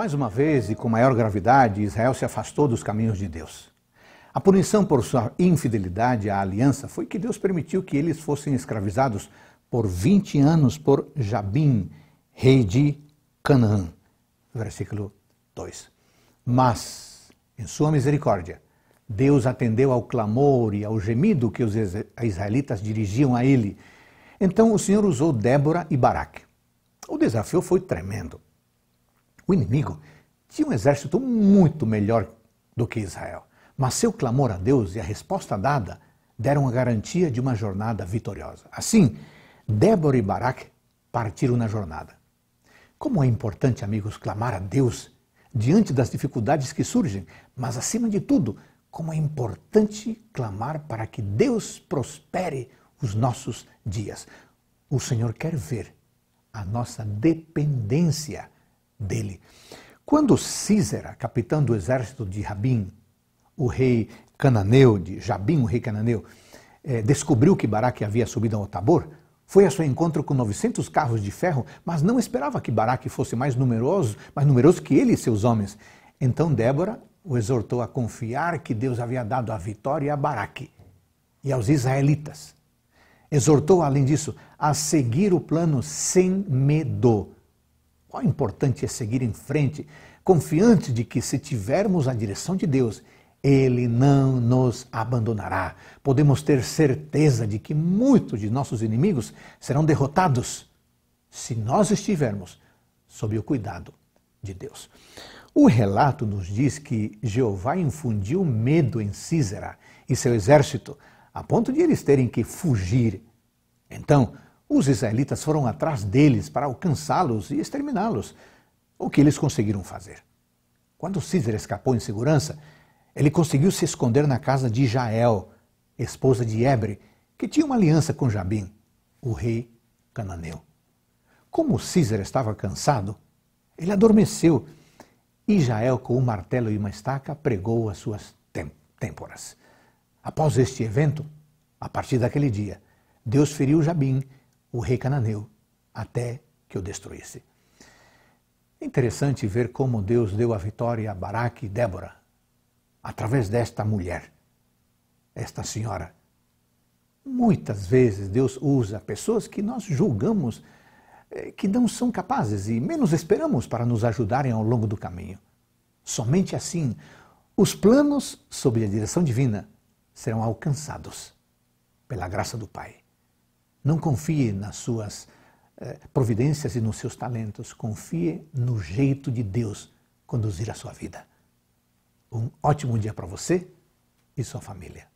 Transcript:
Mais uma vez e com maior gravidade, Israel se afastou dos caminhos de Deus. A punição por sua infidelidade à aliança foi que Deus permitiu que eles fossem escravizados por 20 anos por Jabim, rei de Canaã. Versículo 2. Mas, em sua misericórdia, Deus atendeu ao clamor e ao gemido que os israelitas dirigiam a ele. Então o Senhor usou Débora e Baraque. O desafio foi tremendo. O inimigo tinha um exército muito melhor do que Israel, mas seu clamor a Deus e a resposta dada deram a garantia de uma jornada vitoriosa. Assim, Débora e Baraque partiram na jornada. Como é importante, amigos, clamar a Deus diante das dificuldades que surgem, mas acima de tudo, como é importante clamar para que Deus prospere os nossos dias. O Senhor quer ver a nossa dependência dele. Quando Císera, capitão do exército de Rabim, o rei cananeu, de Jabim, o rei cananeu, eh, descobriu que Baraque havia subido ao Tabor, foi a seu encontro com 900 carros de ferro, mas não esperava que Baraque fosse mais numeroso, mais numeroso que ele e seus homens. Então Débora o exortou a confiar que Deus havia dado a vitória a Baraque e aos israelitas. Exortou, além disso, a seguir o plano sem medo qual importante é seguir em frente, confiante de que se tivermos a direção de Deus, ele não nos abandonará. Podemos ter certeza de que muitos de nossos inimigos serão derrotados se nós estivermos sob o cuidado de Deus. O relato nos diz que Jeová infundiu medo em Císera e seu exército, a ponto de eles terem que fugir. Então, os israelitas foram atrás deles para alcançá-los e exterminá-los, o que eles conseguiram fazer. Quando Cícero escapou em segurança, ele conseguiu se esconder na casa de Jael, esposa de Ebre, que tinha uma aliança com Jabim, o rei cananeu. Como Cícero estava cansado, ele adormeceu e Jael, com um martelo e uma estaca, pregou as suas têmporas. Após este evento, a partir daquele dia, Deus feriu Jabim o rei cananeu, até que o destruísse. É interessante ver como Deus deu a vitória a Baraque e Débora, através desta mulher, esta senhora. Muitas vezes Deus usa pessoas que nós julgamos eh, que não são capazes e menos esperamos para nos ajudarem ao longo do caminho. Somente assim, os planos sob a direção divina serão alcançados pela graça do Pai. Não confie nas suas eh, providências e nos seus talentos. Confie no jeito de Deus conduzir a sua vida. Um ótimo dia para você e sua família.